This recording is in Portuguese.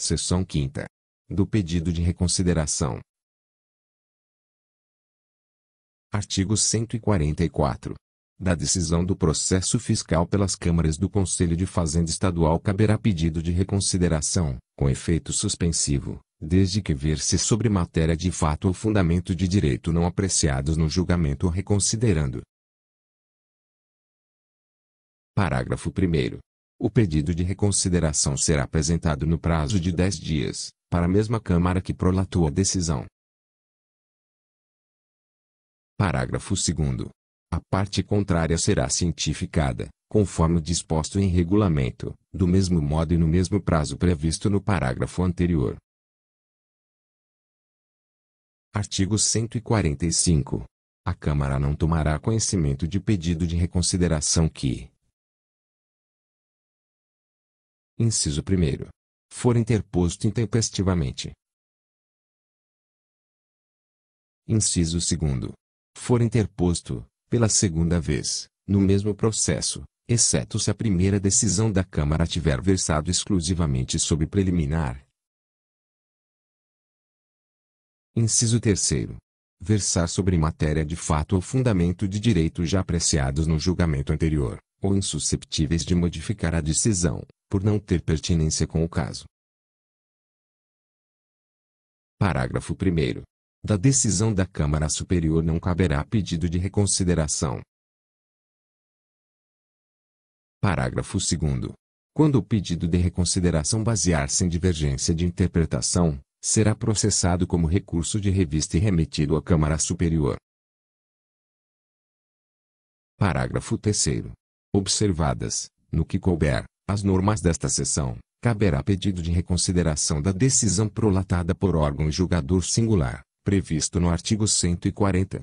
Seção 5 do pedido de reconsideração. Artigo 144. Da decisão do processo fiscal pelas câmaras do Conselho de Fazenda Estadual caberá pedido de reconsideração, com efeito suspensivo, desde que ver-se sobre matéria de fato ou fundamento de direito não apreciados no julgamento reconsiderando. Parágrafo 1 o pedido de reconsideração será apresentado no prazo de 10 dias, para a mesma Câmara que prolatou a decisão. Parágrafo 2. A parte contrária será cientificada, conforme disposto em regulamento, do mesmo modo e no mesmo prazo previsto no parágrafo anterior. Artigo 145. A Câmara não tomará conhecimento de pedido de reconsideração que, inciso primeiro, for interposto intempestivamente. Inciso segundo, for interposto, pela segunda vez, no mesmo processo, exceto se a primeira decisão da Câmara tiver versado exclusivamente sobre preliminar. Inciso terceiro, versar sobre matéria de fato ou fundamento de direito já apreciados no julgamento anterior ou insusceptíveis de modificar a decisão, por não ter pertinência com o caso. Parágrafo 1. Da decisão da Câmara Superior não caberá pedido de reconsideração. Parágrafo 2. Quando o pedido de reconsideração basear-se em divergência de interpretação, será processado como recurso de revista e remetido à Câmara Superior. Parágrafo 3. Observadas, no que couber, as normas desta sessão caberá pedido de reconsideração da decisão prolatada por órgão julgador singular, previsto no artigo 140,